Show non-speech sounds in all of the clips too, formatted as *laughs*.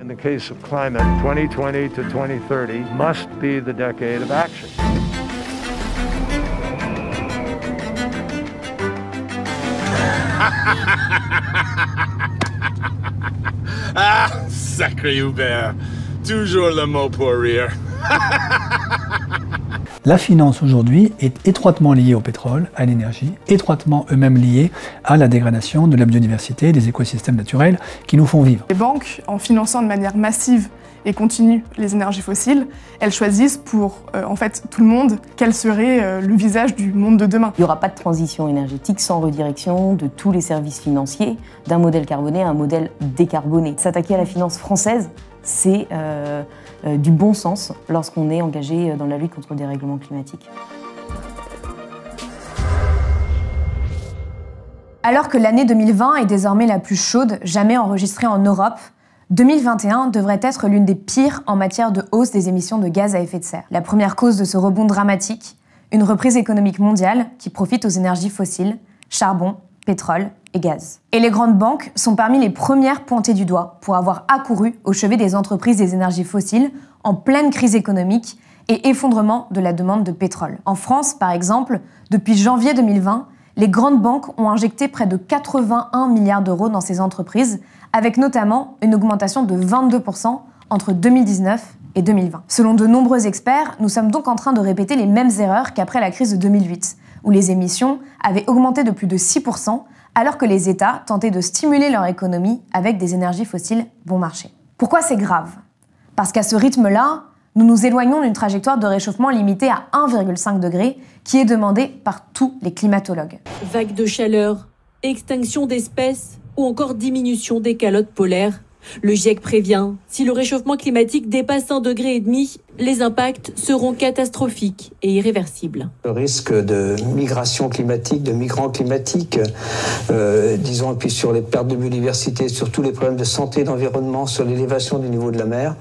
In the case of climate, 2020 to 2030 must be the decade of action. *laughs* ah, sacré Hubert, toujours le mot pour rire. *laughs* La finance aujourd'hui est étroitement liée au pétrole, à l'énergie, étroitement eux-mêmes liés à la dégradation de la biodiversité, des écosystèmes naturels qui nous font vivre. Les banques, en finançant de manière massive et continue les énergies fossiles, elles choisissent pour euh, en fait tout le monde quel serait euh, le visage du monde de demain. Il n'y aura pas de transition énergétique sans redirection de tous les services financiers d'un modèle carboné à un modèle décarboné. S'attaquer à la finance française, c'est euh, euh, du bon sens lorsqu'on est engagé euh, dans la lutte contre le dérèglement climatique. Alors que l'année 2020 est désormais la plus chaude jamais enregistrée en Europe, 2021 devrait être l'une des pires en matière de hausse des émissions de gaz à effet de serre. La première cause de ce rebond dramatique, une reprise économique mondiale qui profite aux énergies fossiles, charbon, pétrole et les grandes banques sont parmi les premières pointées du doigt pour avoir accouru au chevet des entreprises des énergies fossiles en pleine crise économique et effondrement de la demande de pétrole. En France, par exemple, depuis janvier 2020, les grandes banques ont injecté près de 81 milliards d'euros dans ces entreprises, avec notamment une augmentation de 22% entre 2019 et 2020. Selon de nombreux experts, nous sommes donc en train de répéter les mêmes erreurs qu'après la crise de 2008, où les émissions avaient augmenté de plus de 6%, alors que les États tentaient de stimuler leur économie avec des énergies fossiles bon marché. Pourquoi c'est grave Parce qu'à ce rythme-là, nous nous éloignons d'une trajectoire de réchauffement limitée à 1,5 degré qui est demandée par tous les climatologues. Vagues de chaleur, extinction d'espèces ou encore diminution des calottes polaires le GIEC prévient, si le réchauffement climatique dépasse un degré, et demi, les impacts seront catastrophiques et irréversibles. Le risque de migration climatique, de migrants climatiques, euh, disons, puis sur les pertes de biodiversité, sur tous les problèmes de santé, d'environnement, sur l'élévation du niveau de la mer,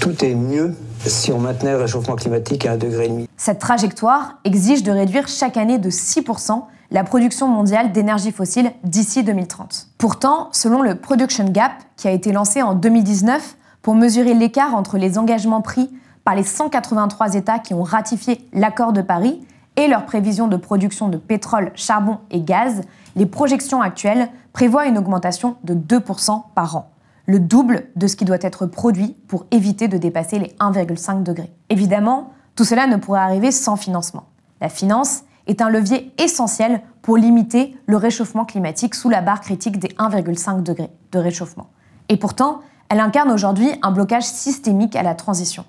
tout est mieux si on maintenait le réchauffement climatique à un degré. Cette trajectoire exige de réduire chaque année de 6% la production mondiale d'énergie fossile d'ici 2030. Pourtant, selon le Production Gap, qui a été lancé en 2019 pour mesurer l'écart entre les engagements pris par les 183 États qui ont ratifié l'accord de Paris et leurs prévisions de production de pétrole, charbon et gaz, les projections actuelles prévoient une augmentation de 2% par an, le double de ce qui doit être produit pour éviter de dépasser les 1,5 degrés. Évidemment, tout cela ne pourrait arriver sans financement. La finance, est un levier essentiel pour limiter le réchauffement climatique sous la barre critique des 1,5 degrés de réchauffement. Et pourtant, elle incarne aujourd'hui un blocage systémique à la transition.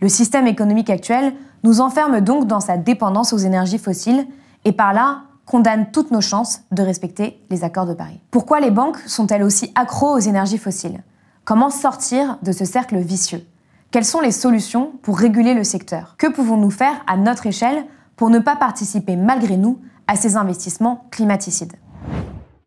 Le système économique actuel nous enferme donc dans sa dépendance aux énergies fossiles et par là condamne toutes nos chances de respecter les accords de Paris. Pourquoi les banques sont-elles aussi accros aux énergies fossiles Comment sortir de ce cercle vicieux Quelles sont les solutions pour réguler le secteur Que pouvons-nous faire à notre échelle pour ne pas participer malgré nous à ces investissements climaticides.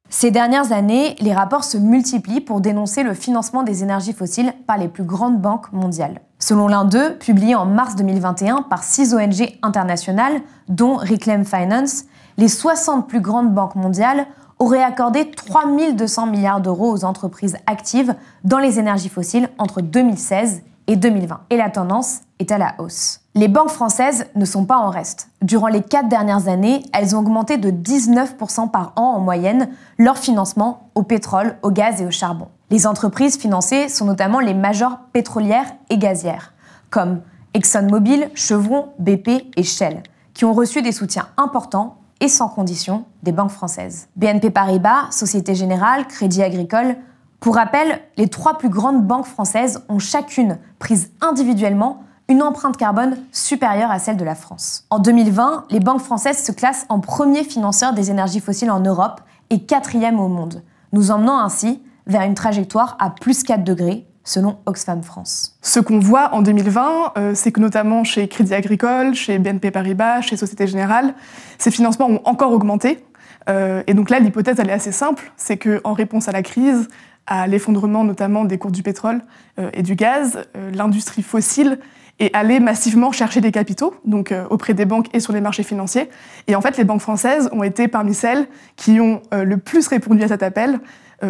Ces dernières années, les rapports se multiplient pour dénoncer le financement des énergies fossiles par les plus grandes banques mondiales. Selon l'un d'eux, publié en mars 2021 par six ONG internationales, dont Reclaim Finance, les 60 plus grandes banques mondiales auraient accordé 3200 milliards d'euros aux entreprises actives dans les énergies fossiles entre 2016 et 2020. Et la tendance est à la hausse. Les banques françaises ne sont pas en reste. Durant les quatre dernières années, elles ont augmenté de 19% par an en moyenne leur financement au pétrole, au gaz et au charbon. Les entreprises financées sont notamment les majors pétrolières et gazières, comme ExxonMobil, Chevron, BP et Shell, qui ont reçu des soutiens importants et sans condition des banques françaises. BNP Paribas, Société Générale, Crédit Agricole pour rappel, les trois plus grandes banques françaises ont chacune, prise individuellement, une empreinte carbone supérieure à celle de la France. En 2020, les banques françaises se classent en premier financeur des énergies fossiles en Europe et quatrième au monde, nous emmenant ainsi vers une trajectoire à plus 4 degrés selon Oxfam France. Ce qu'on voit en 2020, euh, c'est que notamment chez Crédit Agricole, chez BNP Paribas, chez Société Générale, ces financements ont encore augmenté. Euh, et donc là, l'hypothèse, elle est assez simple, c'est qu'en réponse à la crise, à l'effondrement notamment des cours du pétrole euh, et du gaz, euh, l'industrie fossile, et aller massivement chercher des capitaux, donc euh, auprès des banques et sur les marchés financiers. Et en fait, les banques françaises ont été parmi celles qui ont le plus répondu à cet appel,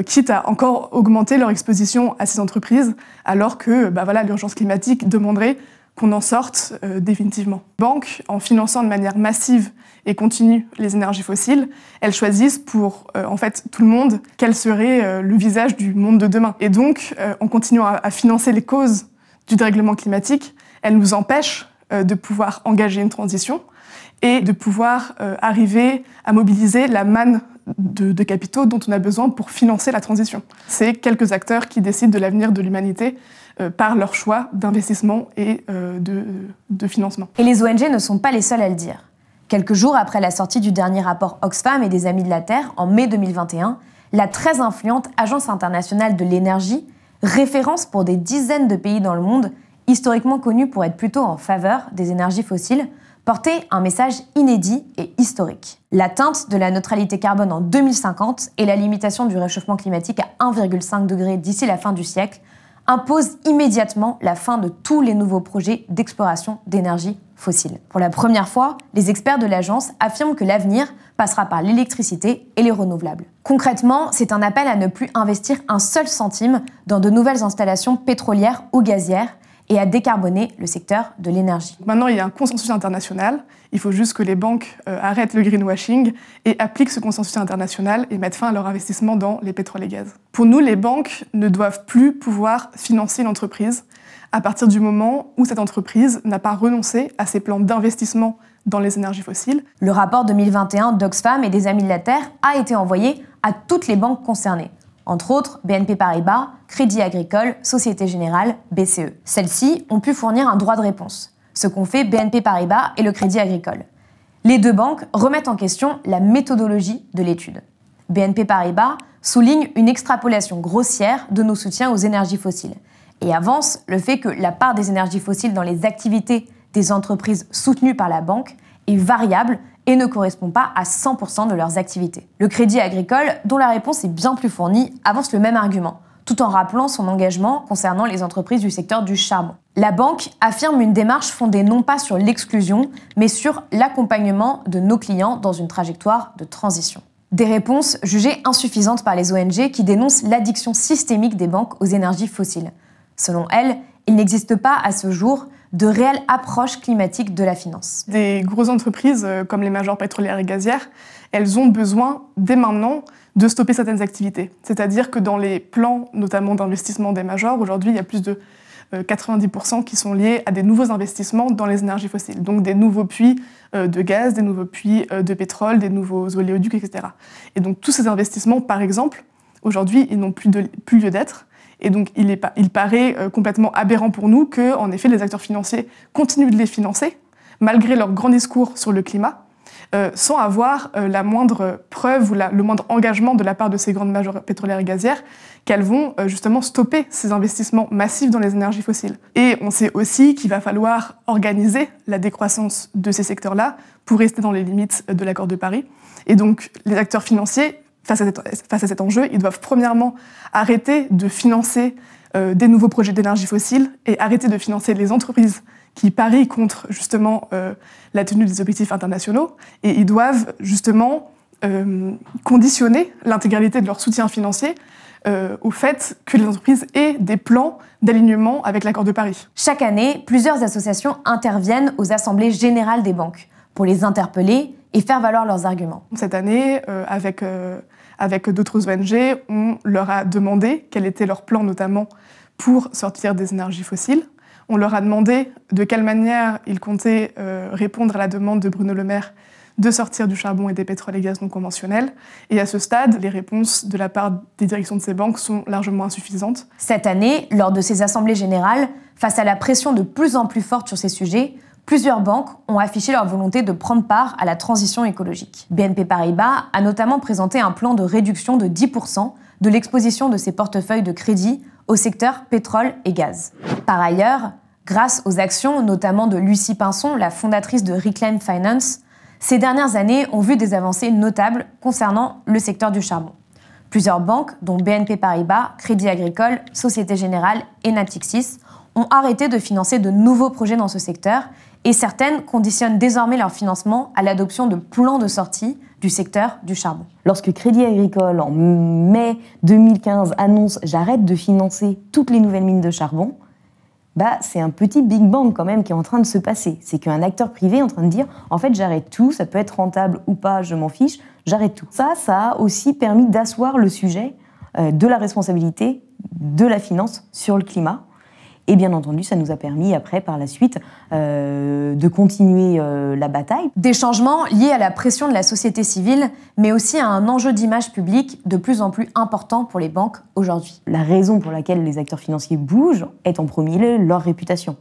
quitte à encore augmenter leur exposition à ces entreprises, alors que bah voilà, l'urgence climatique demanderait qu'on en sorte euh, définitivement. Les banques, en finançant de manière massive et continue les énergies fossiles, elles choisissent pour euh, en fait tout le monde quel serait euh, le visage du monde de demain. Et donc, en continuant à, financer les causes du dérèglement climatique, elles nous empêchent de pouvoir engager une transition et de pouvoir arriver à mobiliser la manne de, capitaux dont on a besoin pour financer la transition. C'est quelques acteurs qui décident de l'avenir de l'humanité euh, par leur choix d'investissement et euh, de, financement. Et les ONG ne sont pas les seules à le dire. Quelques jours après la sortie du dernier rapport Oxfam et des Amis de la Terre, en mai 2021, la très influente Agence internationale de l'énergie, référence pour des dizaines de pays dans le monde, historiquement connue pour être plutôt en faveur des énergies fossiles, Porter un message inédit et historique. L'atteinte de la neutralité carbone en 2050 et la limitation du réchauffement climatique à 1,5 degré d'ici la fin du siècle imposent immédiatement la fin de tous les nouveaux projets d'exploration d'énergie fossile. Pour la première fois, les experts de l'agence affirment que l'avenir passera par l'électricité et les renouvelables. Concrètement, c'est un appel à ne plus investir un seul centime dans de nouvelles installations pétrolières ou gazières et à décarboner le secteur de l'énergie. Maintenant, il y a un consensus international. Il faut juste que les banques euh, arrêtent le greenwashing et appliquent ce consensus international et mettent fin à leur investissement dans les pétroles et gaz. Pour nous, les banques ne doivent plus pouvoir financer l'entreprise à partir du moment où cette entreprise n'a pas renoncé à ses plans d'investissement dans les énergies fossiles. Le rapport 2021 d'Oxfam et des Amis de la Terre a été envoyé à toutes les banques concernées. Entre autres, BNP Paribas, Crédit Agricole, Société Générale, BCE. Celles-ci ont pu fournir un droit de réponse, ce qu'ont fait BNP Paribas et le Crédit Agricole. Les deux banques remettent en question la méthodologie de l'étude. BNP Paribas souligne une extrapolation grossière de nos soutiens aux énergies fossiles et avance le fait que la part des énergies fossiles dans les activités des entreprises soutenues par la banque est variable et ne correspond pas à 100% de leurs activités. Le Crédit agricole, dont la réponse est bien plus fournie, avance le même argument, tout en rappelant son engagement concernant les entreprises du secteur du charbon. La banque affirme une démarche fondée non pas sur l'exclusion, mais sur l'accompagnement de nos clients dans une trajectoire de transition. Des réponses jugées insuffisantes par les ONG qui dénoncent l'addiction systémique des banques aux énergies fossiles. Selon elles, il n'existe pas à ce jour de réelles approches climatiques de la finance. Des grosses entreprises euh, comme les majors pétrolières et gazières, elles ont besoin dès maintenant de stopper certaines activités. C'est-à-dire que dans les plans notamment d'investissement des majors, aujourd'hui il y a plus de 90% euh, qui sont liés à des nouveaux investissements dans les énergies fossiles, donc des nouveaux puits euh, de gaz, des nouveaux puits de pétrole, des nouveaux oléoducs, etc. Et donc tous ces investissements, par exemple, aujourd'hui, ils n'ont plus lieu d'être et donc, il, paraît euh, complètement aberrant pour nous que, en effet, les acteurs financiers continuent de les financer, malgré leur grand discours sur le climat, euh, sans avoir euh, la moindre preuve ou le moindre engagement de la part de ces grandes majors pétrolières et gazières qu'elles vont justement stopper ces investissements massifs dans les énergies fossiles. Et on sait aussi qu'il va falloir organiser la décroissance de ces secteurs-là pour rester dans les limites de l'accord de Paris. Et donc les acteurs financiers face à, cet, enjeu, ils doivent premièrement arrêter de financer euh, des nouveaux projets d'énergie fossile et arrêter de financer les entreprises qui parient contre justement euh, la tenue des objectifs internationaux. Et ils doivent justement euh, conditionner l'intégralité de leur soutien financier au fait que les entreprises aient des plans d'alignement avec l'accord de Paris. Chaque année, plusieurs associations interviennent aux assemblées générales des banques pour les interpeller et faire valoir leurs arguments. Cette année, avec avec d'autres ONG, on leur a demandé quel était leur plan notamment pour sortir des énergies fossiles. On leur a demandé de quelle manière ils comptaient euh, répondre à la demande de Bruno Le Maire de sortir du charbon et des pétroles et gaz non conventionnels. Et à ce stade, les réponses de la part des directions de ces banques sont largement insuffisantes. Cette année, lors de ces assemblées générales, face à la pression de plus en plus forte sur ces sujets, plusieurs banques ont affiché leur volonté de prendre part à la transition écologique. BNP Paribas a notamment présenté un plan de réduction de 10% de l'exposition de ses portefeuilles de crédit au secteur pétrole et gaz. Par ailleurs, grâce aux actions notamment de Lucie Pinson, la fondatrice de Reclaim Finance, ces dernières années ont vu des avancées notables concernant le secteur du charbon. Plusieurs banques, dont BNP Paribas, Crédit Agricole, Société Générale et Natixis, ont arrêté de financer de nouveaux projets dans ce secteur et certaines conditionnent désormais leur financement à l'adoption de plans de sortie du secteur du charbon. Lorsque Crédit Agricole, en mai 2015, annonce j'arrête de financer toutes les nouvelles mines de charbon, bah, c'est un petit Big Bang quand même qui est en train de se passer. C'est qu'un acteur privé est en train de dire en fait j'arrête tout, ça peut être rentable ou pas, je m'en fiche, j'arrête tout. Ça, ça a aussi permis d'asseoir le sujet euh, de la responsabilité de la finance sur le climat et bien entendu, ça nous a permis après, par la suite, euh, de continuer euh, la bataille. Des changements liés à la pression de la société civile, mais aussi à un enjeu d'image publique de plus en plus important pour les banques aujourd'hui. La raison pour laquelle les acteurs financiers bougent est en premier lieu leur réputation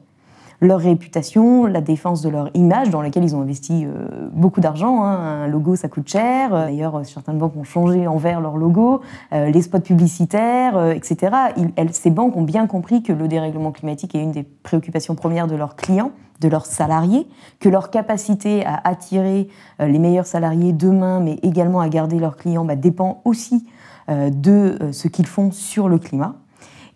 leur réputation, la défense de leur image, dans laquelle ils ont investi euh, beaucoup d'argent. Hein. Un logo, ça coûte cher. Euh, d'ailleurs, euh, certaines banques ont changé en vert leur logo, les spots publicitaires, etc. ces banques ont bien compris que le dérèglement climatique est une des préoccupations premières de leurs clients de leurs salariés, que leur capacité à attirer les meilleurs salariés demain, mais également à garder leurs clients, bah, dépend aussi de ce qu'ils font sur le climat.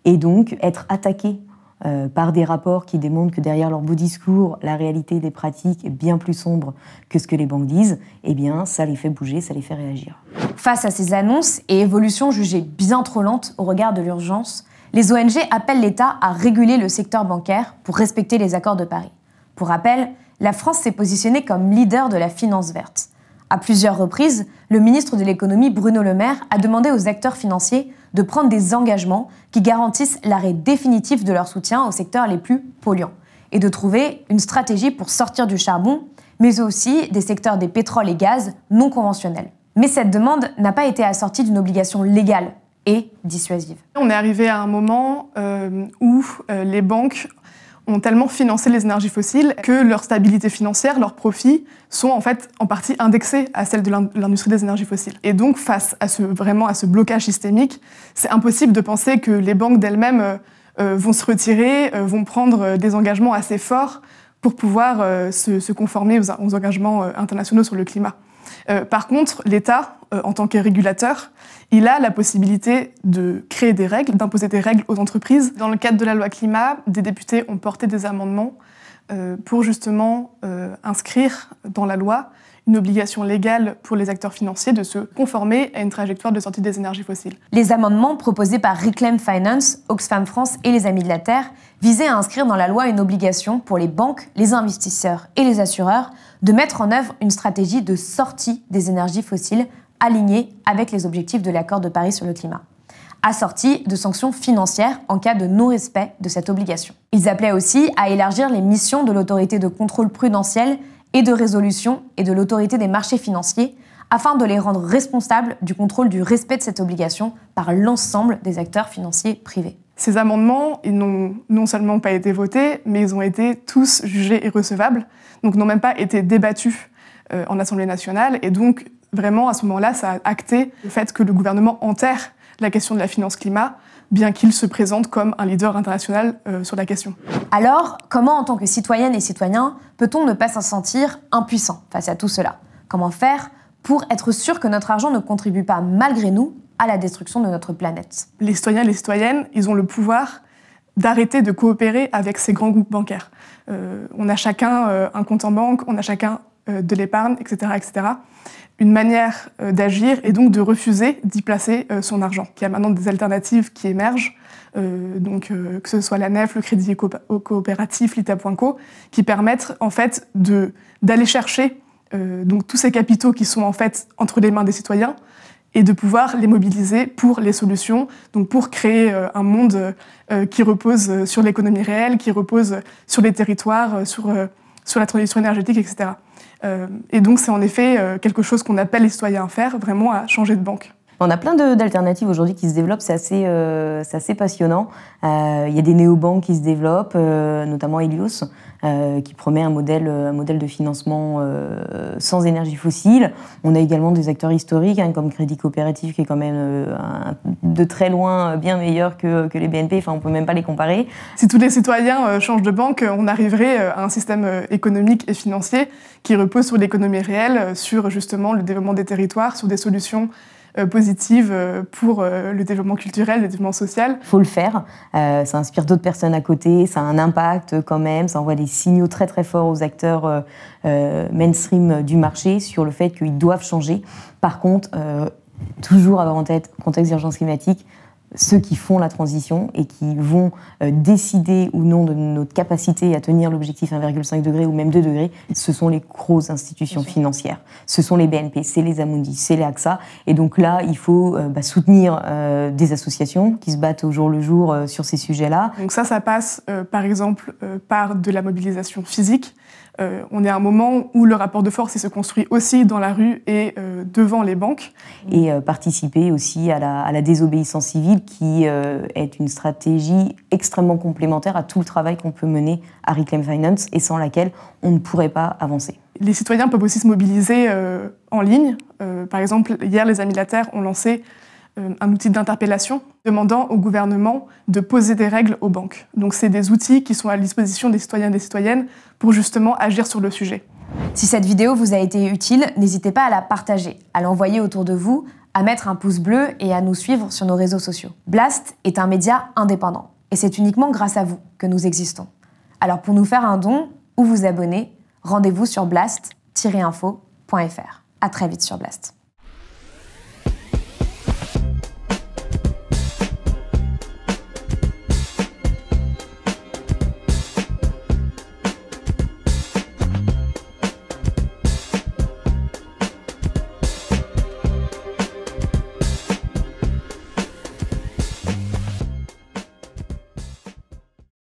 Et donc, être attaqué euh, par des rapports qui démontrent que derrière leur beau discours, la réalité des pratiques est bien plus sombre que ce que les banques disent, eh bien, ça les fait bouger, ça les fait réagir. Face à ces annonces et évolutions jugées bien trop lentes au regard de l'urgence, les ONG appellent l'État à réguler le secteur bancaire pour respecter les accords de Paris. Pour rappel, la France s'est positionnée comme leader de la finance verte. À plusieurs reprises, le ministre de l'économie Bruno Le Maire a demandé aux acteurs financiers de prendre des engagements qui garantissent l'arrêt définitif de leur soutien aux secteurs les plus polluants et de trouver une stratégie pour sortir du charbon, mais aussi des secteurs des pétroles et gaz non conventionnels. Mais cette demande n'a pas été assortie d'une obligation légale et dissuasive. On est arrivé à un moment euh, où euh, les banques ont tellement financé les énergies fossiles que leur stabilité financière, leurs profits sont en fait en partie indexés à celle de l'industrie des énergies fossiles. Et donc face à ce vraiment à ce blocage systémique, c'est impossible de penser que les banques d'elles-mêmes euh, euh, vont se retirer, euh, vont prendre des engagements assez forts pour pouvoir se, conformer aux, engagements internationaux sur le climat. par contre, l'État, euh, en tant que régulateur, il a la possibilité de créer des règles, d'imposer des règles aux entreprises. Dans le cadre de la loi climat, des députés ont porté des amendements euh, pour justement euh, inscrire dans la loi une obligation légale pour les acteurs financiers de se conformer à une trajectoire de sortie des énergies fossiles. Les amendements proposés par Reclaim Finance, Oxfam France et les Amis de la Terre visaient à inscrire dans la loi une obligation pour les banques, les investisseurs et les assureurs de mettre en œuvre une stratégie de sortie des énergies fossiles alignés avec les objectifs de l'accord de Paris sur le climat, assortis de sanctions financières en cas de non-respect de cette obligation. Ils appelaient aussi à élargir les missions de l'autorité de contrôle prudentiel et de résolution et de l'autorité des marchés financiers afin de les rendre responsables du contrôle du respect de cette obligation par l'ensemble des acteurs financiers privés. Ces amendements, ils n'ont non seulement pas été votés, mais ils ont été tous jugés irrecevables, donc n'ont même pas été débattus euh, en Assemblée nationale, et donc Vraiment, à ce moment-là, ça a acté le fait que le gouvernement enterre la question de la finance climat, bien qu'il se présente comme un leader international euh, sur la question. Alors, comment en tant que citoyenne et citoyen peut-on ne pas s'en sentir impuissant face à tout cela Comment faire pour être sûr que notre argent ne contribue pas malgré nous à la destruction de notre planète Les citoyens et les citoyennes, ils ont le pouvoir d'arrêter de coopérer avec ces grands groupes bancaires. Euh, on a chacun euh, un compte en banque, on a chacun de l'épargne, etc., etc une manière euh, d'agir et donc de refuser d'y placer euh, son argent. Il y a maintenant des alternatives qui émergent, euh, donc que ce soit la NEF, le Crédit Coopératif, l'ITA.co, qui permettent en fait d'aller chercher donc tous ces capitaux qui sont en fait entre les mains des citoyens et de pouvoir les mobiliser pour les solutions, donc pour créer un monde qui repose sur l'économie réelle, qui repose sur les territoires, sur sur la transition énergétique, etc. Euh, et donc c'est en effet euh, quelque chose qu'on appelle les citoyens à faire, vraiment à changer de banque. On a plein d'alternatives aujourd'hui qui se développent, c'est assez, euh, passionnant. Euh, il y a des néobanques qui se développent, euh, notamment Helios, qui promet un modèle, un modèle de financement sans énergie fossile. On a également des acteurs historiques, hein, comme Crédit Coopératif, qui est quand même de très loin bien meilleur que, les BNP, enfin on peut même pas les comparer. Si tous les citoyens changent de banque, on arriverait à un système économique et financier qui repose sur l'économie réelle, sur justement le développement des territoires, sur des solutions euh, positive euh, pour euh, le développement culturel, le développement social. Faut le faire. ça inspire d'autres personnes à côté. Ça a un impact quand même. Ça envoie des signaux très très forts aux acteurs mainstream du marché sur le fait qu'ils doivent changer. Par contre, toujours avoir en tête contexte d'urgence climatique ceux qui font la transition et qui vont euh, décider ou non de notre capacité à tenir l'objectif 1,5 degré ou même 2 degrés, ce sont les grosses institutions financières. Ce sont les BNP, c'est les Amundi, c'est les AXA. Et donc là, il faut euh, bah, soutenir euh, des associations qui se battent au jour le jour sur ces sujets-là. Donc ça, ça passe par exemple par de la mobilisation physique. Euh, on est à un moment où le rapport de force se construit aussi dans la rue et euh, devant les banques. Et euh, participer aussi à la, à la, désobéissance civile qui est une stratégie extrêmement complémentaire à tout le travail qu'on peut mener à Reclaim Finance et sans laquelle on ne pourrait pas avancer. Les citoyens peuvent aussi se mobiliser en ligne. par exemple, hier, les Amis de la Terre ont lancé euh, un outil d'interpellation demandant au gouvernement de poser des règles aux banques. Donc c'est des outils qui sont à la disposition des citoyens et des citoyennes pour justement agir sur le sujet. Si cette vidéo vous a été utile, n'hésitez pas à la partager, à l'envoyer autour de vous, à mettre un pouce bleu et à nous suivre sur nos réseaux sociaux. Blast est un média indépendant et c'est uniquement grâce à vous que nous existons. Alors pour nous faire un don ou vous abonner, rendez-vous sur blast-info.fr. À très vite sur Blast.